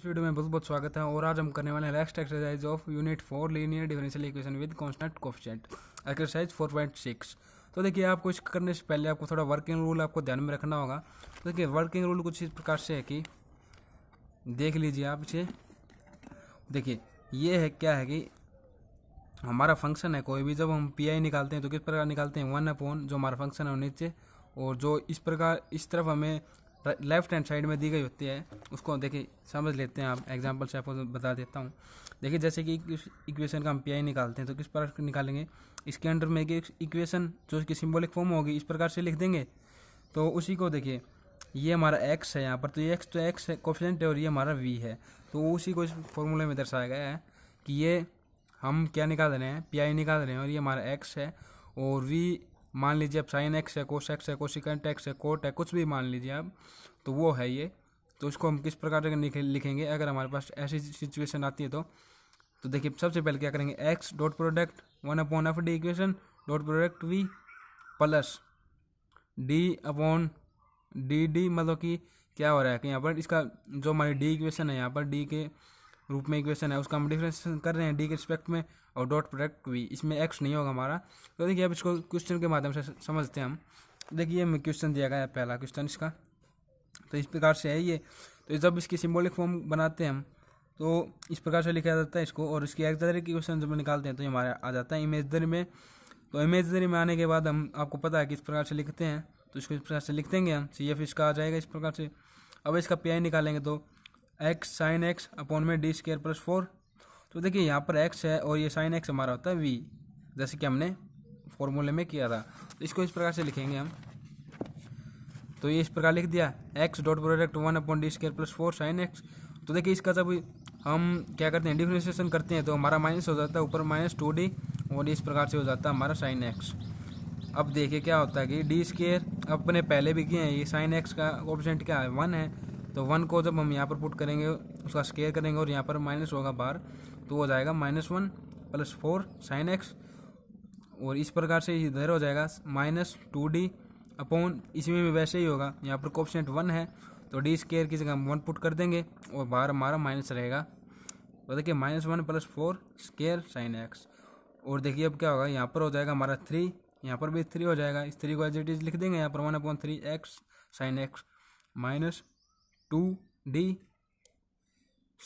इस वीडियो में बहुत बहुत स्वागत है और आज हम करने वाले हैं next exercise of unit four linear differential equation with constant coefficient exercise four point six तो देखिए आपको इस करने से पहले आपको थोड़ा वर्किंग रूल आपको ध्यान में रखना होगा तो देखिए वर्किंग रूल कुछ इस प्रकार से है कि देख लीजिए आप इसे देखिए ये है क्या है कि हमारा फंक्शन है कोई भी जब हम पी आई निकालते हैं तो किस प्रकार निकालते हैं वन अपॉन जो हमारा फंक्शन है नीचे और जो इस प्रकार इस तरफ हमें लेफ्ट हैंड साइड में दी गई होती है उसको देखिए समझ लेते हैं आप एग्जाम्पल से आपको बता देता हूँ देखिए जैसे कि इक्वेशन का हम पी निकालते हैं तो किस प्रकार निकालेंगे इसके अंडर में इक्वेशन जो उसकी सिम्बोलिक फॉर्म होगी इस प्रकार से लिख देंगे तो उसी को देखिए ये हमारा एक्स है यहाँ पर तो ये एक्स तो एक्स है कोफिशेंट है और ये हमारा वी है तो उसी को इस फॉर्मूले में दर्शाया गया है कि ये हम क्या निकाल रहे हैं पी निकाल रहे हैं और ये हमारा एक्स है और वी मान लीजिए आप साइन एक्स है कोश एक्स है कोसिकंट एक्स है कोट है कुछ भी मान लीजिए आप तो वो है ये तो इसको हम किस प्रकार से लिखेंगे अगर हमारे पास ऐसी सिचुएशन आती है तो तो देखिए सबसे पहले क्या करेंगे x dot product one upon F D equation dot product V plus D upon D D मतलब कि क्या हो रहा है कि यहाँ पर इसका जो हमारी डी इक्वेशन है यहाँ पर डी के रूप में इक्वेशन है उसका हम डिफ्रेंस कर रहे हैं डी के रिस्पेक्ट में और डॉट प्रोडक्ट भी इसमें एक्स नहीं होगा हमारा तो देखिए अब इसको क्वेश्चन के माध्यम से समझते हैं हम देखिए हमें क्वेश्चन दिया गया है पहला क्वेश्चन इसका तो इस प्रकार से है ये तो जब इसकी सिम्बोलिक फॉर्म बनाते हैं हम तो इस प्रकार से लिखा जाता है इसको और इसकी तरह की क्वेश्चन जब निकालते हैं तो ये हमारा आ जाता है इमेजरी में तो इमेजरी में आने के बाद हम आपको पता है कि इस प्रकार से लिखते हैं तो इसको इस प्रकार से लिख देंगे हम सी एफ इसका आ जाएगा इस प्रकार से अब इसका पी आई निकालेंगे तो एक्स साइन एक्स अपॉन में डी स्केयर प्लस फोर तो देखिए यहाँ पर एक्स है और ये साइन एक्स हमारा होता है वी जैसे कि हमने फॉर्मूले में किया था तो इसको इस प्रकार से लिखेंगे हम तो ये इस प्रकार लिख दिया x dot product one upon D square plus four sine x तो देखिए इसका जब हम क्या करते हैं डिफ्रेंशिएशन करते हैं तो हमारा माइनस हो जाता है ऊपर माइनस टू डी और इस प्रकार से हो जाता है हमारा साइन एक्स अब देखिए क्या होता है कि डी स्केयर अपने पहले भी किए हैं ये साइन एक्स का ऑप्शेंट क्या है वन है तो वन को जब हम यहाँ पर पुट करेंगे उसका स्केयर करेंगे और यहाँ पर माइनस होगा बार तो हो जाएगा minus one plus four sine x और इस प्रकार से इधर हो जाएगा माइनस टू डी अपॉन इसमें भी वैसे ही होगा यहाँ पर कोपसेंट वन है तो डी स्केयर की जगह हम वन पुट कर देंगे और बाहर हमारा माइनस रहेगा तो देखिए minus one plus four square sine x और देखिए अब क्या होगा यहाँ पर हो जाएगा हमारा थ्री यहाँ पर भी थ्री हो जाएगा इस थ्री को एज इट इज लिख देंगे यहाँ पर one upon three x sine x minus two d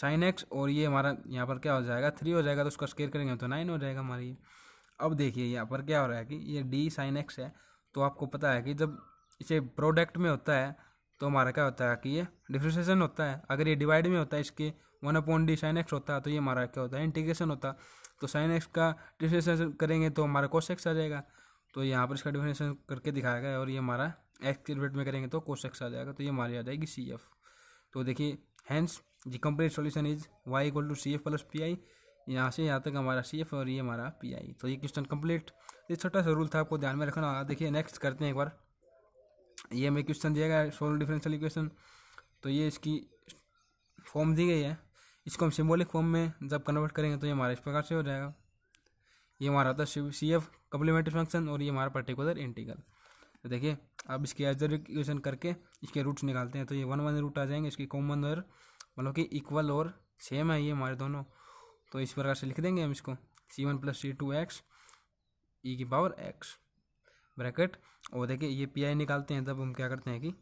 sine x और ये हमारा यहाँ पर क्या हो जाएगा थ्री हो जाएगा तो उसका स्केयर करेंगे तो नाइन हो जाएगा हमारी ये अब देखिए यहाँ पर क्या हो रहा है कि ये डी साइन एक्स है तो आपको पता है कि जब इसे प्रोडक्ट में होता है तो हमारा क्या होता है कि ये डिफ्रेंसिएशन होता है अगर ये डिवाइड में होता है इसके one upon d sine x होता है तो ये हमारा क्या होता है इंटीग्रेशन होता तो साइन एक्स का डिफ्रेंशिएशन करेंगे तो हमारा कोस एक्स आ जाएगा तो यहाँ पर इसका डिफ्रेंसिएशन करके दिखाया गया और ये हमारा एक्स के रिलेट में करेंगे तो कोस एक्स आ जाएगा तो ये हमारी आ जाएगी सी एफ तो देखिए हैंस जी complete solution is y equal to C F plus P I यहाँ से यहाँ तक हमारा सी एफ और ये हमारा पी आई तो ये क्वेश्चन कंप्लीट ये छोटा सा रूल था आपको ध्यान में रखना होगा देखिए नेक्स्ट करते हैं एक बार ये हमें क्वेश्चन दिया गया सोल डिफरेंशियल इक्वेशन तो ये इसकी फॉर्म दी गई है इसको हम सिम्बोलिक फॉर्म में जब कन्वर्ट करेंगे तो ये हमारा इस प्रकार से हो जाएगा ये हमारा होता है सी एफ कम्प्लीमेंट्री फंक्शन और ये हमारा पर्टिकुलर इंटीगल तो देखिए अब इसके एजर इक्वेशन करके इसके रूट्स निकालते हैं तो ये वन वन रूट आ जाएंगे इसकी कॉमन और मतलब कि इक्वल और सेम है ये हमारे दोनों तो इस प्रकार से लिख देंगे हम इसको c one plus c two x e की पावर एक्स ब्रैकेट और देखिए ये पी आई निकालते हैं तब हम क्या करते हैं कि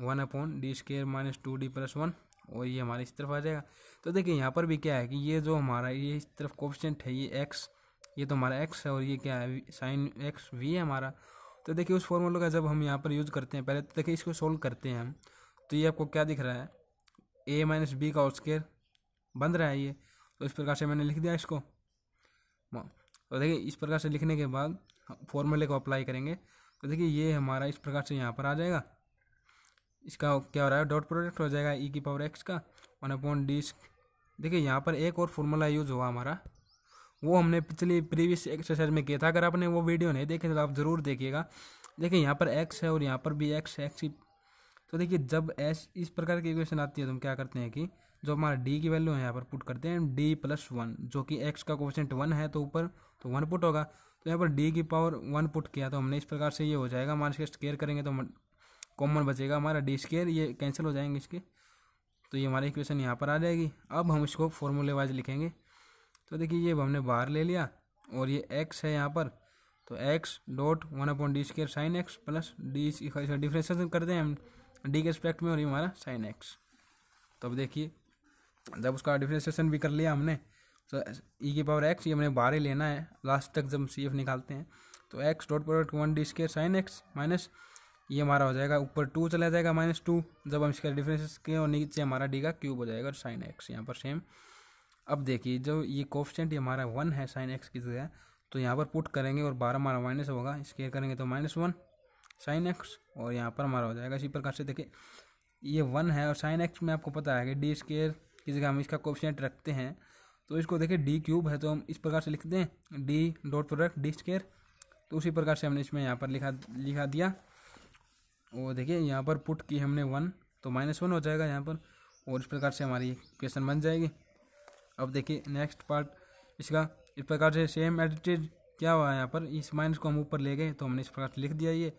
one upon D square minus two d plus one और ये हमारे इस तरफ आ जाएगा तो देखिए यहाँ पर भी क्या है कि ये जो हमारा ये इस तरफ कोफिशेंट है ये एक्स ये तो हमारा एक्स है और ये क्या है साइन एक्स वी है हमारा तो देखिए उस फॉर्मूला का जब हम यहाँ पर यूज़ करते हैं पहले तो देखिए इसको सोल्व करते हैं हम तो ये आपको क्या दिख रहा है ए माइनस बी का स्केयर बन रहा है ये तो इस प्रकार से मैंने लिख दिया इसको तो देखिए इस प्रकार से लिखने के बाद फॉर्मूले को अप्लाई करेंगे तो देखिए ये हमारा इस प्रकार से यहाँ पर आ जाएगा इसका क्या हो रहा है डॉट प्रोडक्ट हो जाएगा ई e की पावर एक्स का वन अपॉन डी देखिए यहाँ पर एक और फॉर्मूला यूज़ हुआ हमारा वो हमने पिछली प्रीवियस एक्सरसाइज में किया था अगर आपने वो वीडियो नहीं देखे तो आप ज़रूर देखिएगा देखिए यहाँ पर एक्स है और यहाँ पर भी एक्स एक्स की तो देखिए जब एस इस प्रकार की इक्वेशन आती है तो हम क्या करते हैं कि जो हमारा डी की वैल्यू है यहाँ पर पुट करते हैं डी प्लस वन जो कि एक्स का कोशेंट वन है तो ऊपर तो वन पुट होगा तो यहाँ पर डी की पावर वन पुट किया तो हमने इस प्रकार से ये हो जाएगा हमारे इसके स्केयर करेंगे तो कॉमन बचेगा हमारा डी स्केयर ये कैंसिल हो जाएंगे इसके तो ये हमारी इक्वेशन यहाँ पर आ जाएगी अब हम इसको फॉर्मूले वाइज लिखेंगे तो देखिए ये हमने बाहर ले लिया और ये एक्स है यहाँ पर तो x dot one upon D square sine x plus d differentiation करते हैं हम डी के रिस्पेक्ट में और ये हमारा साइन एक्स तो अब देखिए जब उसका डिफ्रेंसिएशन भी कर लिया हमने तो ई e की पावर एक्स ये हमने बाहर ही लेना है लास्ट तक जब सी एफ निकालते हैं तो x dot product one d square sine x minus ये हमारा हो जाएगा ऊपर टू चला जाएगा माइनस टू जब हम इसका डिफ्रेंस के और नीचे हमारा डी का क्यूब हो जाएगा और साइन एक्स यहाँ पर सेम अब देखिए जो ये कोफिशेंट हमारा वन है साइन एक्स की जगह तो यहाँ पर पुट करेंगे और बारह हमारा माइनस होगा स्केयर करेंगे तो माइनस वन साइन एक्स और यहाँ पर हमारा हो जाएगा इसी प्रकार से देखिए ये वन है और साइन एक्स में आपको पता है कि डी स्केयर की जगह हम इसका कोफिशेंट रखते हैं तो इसको देखिए डी क्यूब है तो हम इस प्रकार से लिख दें d dot product d square तो उसी प्रकार से हमने इसमें यहाँ पर लिखा लिखा दिया और देखिए यहाँ पर पुट की हमने वन तो माइनस वन हो जाएगा यहाँ पर और इस प्रकार से हमारी क्वेश्चन बन जाएगी अब देखिए नेक्स्ट पार्ट इसका इस प्रकार से सेम एडिटेड क्या हुआ है यहाँ पर इस माइनस को हम ऊपर ले गए तो हमने इस प्रकार से लिख दिया ये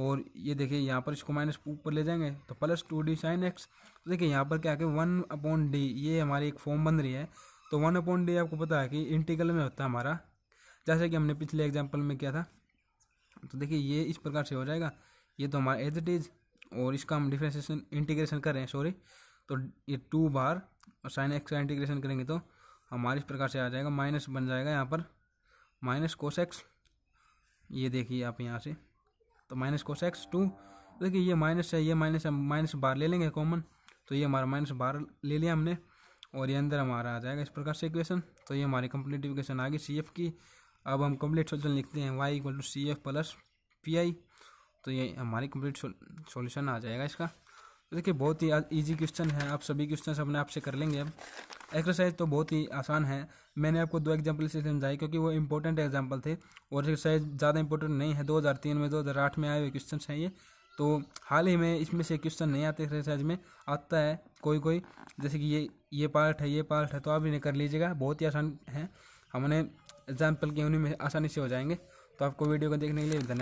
और ये देखिए यहाँ पर इसको माइनस ऊपर ले जाएंगे तो plus two d sine x तो देखिए यहाँ पर क्या है वन अपॉन डी ये हमारी एक फॉर्म बन रही है तो वन अपॉन डी आपको पता है कि इंटीग्रल में होता है हमारा जैसे कि हमने पिछले एग्जाम्पल में किया था तो देखिए ये इस प्रकार से हो जाएगा ये तो हमारा एज इट इज़ और इसका हम डिफ्रेंसिएशन इंटीग्रेशन कर रहे हैं सॉरी तो ये टू बार और साइन एक्स का इंटीग्रेशन करेंगे तो हमारे इस प्रकार से आ जाएगा माइनस बन जाएगा यहाँ पर माइनस कोस एक्स ये देखिए आप यहाँ से तो माइनस कोस एक्स टू देखिए ये माइनस है ये माइनस है माइनस बार ले लेंगे कॉमन तो ये हमारा माइनस बार ले लिया हमने और ये अंदर हमारा आ जाएगा इस प्रकार से इक्वेशन तो ये हमारी कम्प्लीट इक्वेशन आ गई सी एफ की अब हम कम्प्लीट सोल्यूशन लिखते हैं y equal to C F plus P I तो ये हमारी कम्प्लीट सोल्यूशन आ जाएगा इसका तो देखिए बहुत ही ईजी क्वेश्चन है आप सभी क्वेश्चन अपने आप से कर लेंगे अब एक्सरसाइज तो बहुत ही आसान है मैंने आपको दो एग्जाम्पल से समझाई क्योंकि वो इंपॉर्टेंट एग्जाम्पल थे और एक्सरसाइज ज़्यादा इंपॉर्टेंट नहीं है दो में दो में आए हुए क्वेश्चन हैं ये तो हाल ही में इसमें से क्वेश्चन नहीं आते एक्सरसाइज में आता है कोई कोई जैसे कि ये ये पार्ट है ये पार्ट है तो आप इन्हें कर लीजिएगा बहुत ही आसान है हमने एग्जाम्पल के उन्हीं में आसानी से हो जाएंगे तो आपको वीडियो को देखने के लिए धन्यवाद